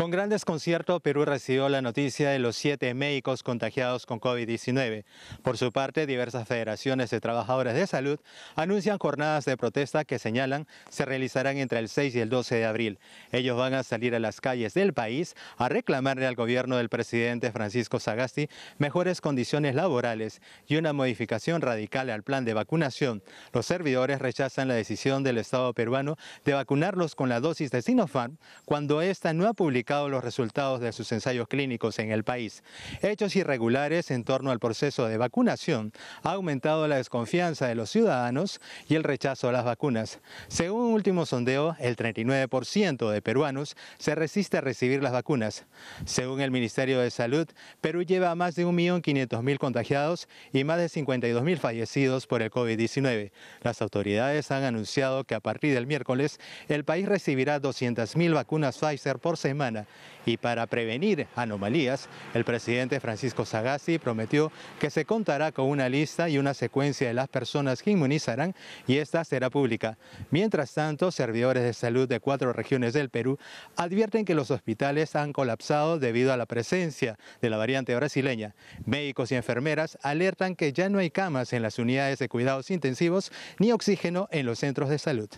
Con gran desconcierto, Perú recibió la noticia de los siete médicos contagiados con COVID-19. Por su parte, diversas federaciones de trabajadores de salud anuncian jornadas de protesta que señalan se realizarán entre el 6 y el 12 de abril. Ellos van a salir a las calles del país a reclamarle al gobierno del presidente Francisco Sagasti mejores condiciones laborales y una modificación radical al plan de vacunación. Los servidores rechazan la decisión del Estado peruano de vacunarlos con la dosis de Sinopharm cuando esta no ha publicado los resultados de sus ensayos clínicos en el país. Hechos irregulares en torno al proceso de vacunación ha aumentado la desconfianza de los ciudadanos y el rechazo a las vacunas. Según un último sondeo, el 39% de peruanos se resiste a recibir las vacunas. Según el Ministerio de Salud, Perú lleva a más de 1.500.000 contagiados y más de 52.000 fallecidos por el COVID-19. Las autoridades han anunciado que a partir del miércoles el país recibirá 200.000 vacunas Pfizer por semana y para prevenir anomalías, el presidente Francisco Sagasti prometió que se contará con una lista y una secuencia de las personas que inmunizarán y esta será pública. Mientras tanto, servidores de salud de cuatro regiones del Perú advierten que los hospitales han colapsado debido a la presencia de la variante brasileña. Médicos y enfermeras alertan que ya no hay camas en las unidades de cuidados intensivos ni oxígeno en los centros de salud.